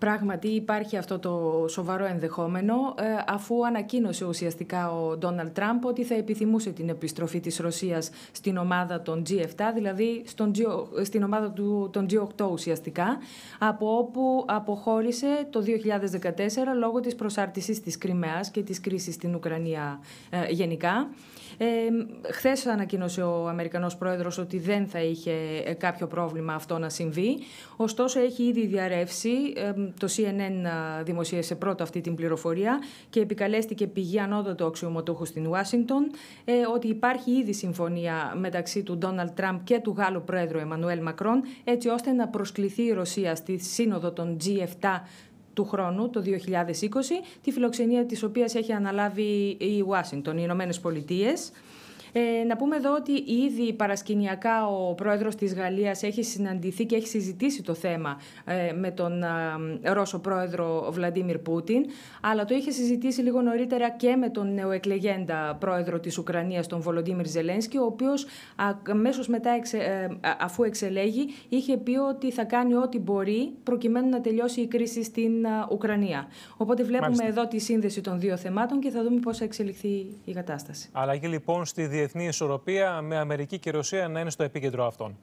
Πράγματι υπάρχει αυτό το σοβαρό ενδεχόμενο ε, αφού ανακοίνωσε ουσιαστικά ο Ντόναλτ Τραμπ ότι θα επιθυμούσε την επιστροφή της Ρωσίας στην ομάδα των G7, δηλαδή στον ε, στην ομάδα του, των G8 ουσιαστικά, από όπου αποχώρησε το 2014 λόγω της προσάρτησης της Κρυμαίας και της κρίσης στην Ουκρανία ε, γενικά. Ε, Χθες ανακοίνωσε ο Αμερικανός Πρόεδρος ότι δεν θα είχε κάποιο πρόβλημα αυτό να συμβεί. Ωστόσο έχει ήδη διαρρεύσει το CNN ε, δημοσίευσε πρώτο αυτή την πληροφορία και επικαλέστηκε πηγή ανώτατο αξιωματούχου στην Ουάσιγκτον ε, ότι υπάρχει ήδη συμφωνία μεταξύ του Ντόναλτ Τραμπ και του Γάλλου Πρόεδρου Εμμανουέλ Μακρόν έτσι ώστε να προσκληθεί η Ρωσία στη σύνοδο των G7 του χρόνου, το 2020, τη φιλοξενία της οποίας έχει αναλάβει η Ουάσιγκτον, οι Ηνωμένες Πολιτείες. Ε, να πούμε εδώ ότι ήδη παρασκηνιακά ο πρόεδρος της Γαλλίας έχει συναντηθεί και έχει συζητήσει το θέμα ε, με τον Ρώσο πρόεδρο Βλαντίμιρ Πούτιν, αλλά το είχε συζητήσει λίγο νωρίτερα και με τον νεοεκλεγέντα πρόεδρο της Ουκρανίας, τον Βολοντίμιρ Ζελένσκι, ο οποίος αμέσως μετά ε, αφού εξελέγει είχε πει ότι θα κάνει ό,τι μπορεί προκειμένου να τελειώσει η κρίση στην Ουκρανία. Οπότε βλέπουμε εδώ τη σύνδεση των δύο θεμάτων και θα δούμε πώς θα εξελιχθεί η κατάσταση. Αλλά και λοιπόν στη διεθνή ισορροπία με Αμερική και Ρωσία να είναι στο επίκεντρο αυτών.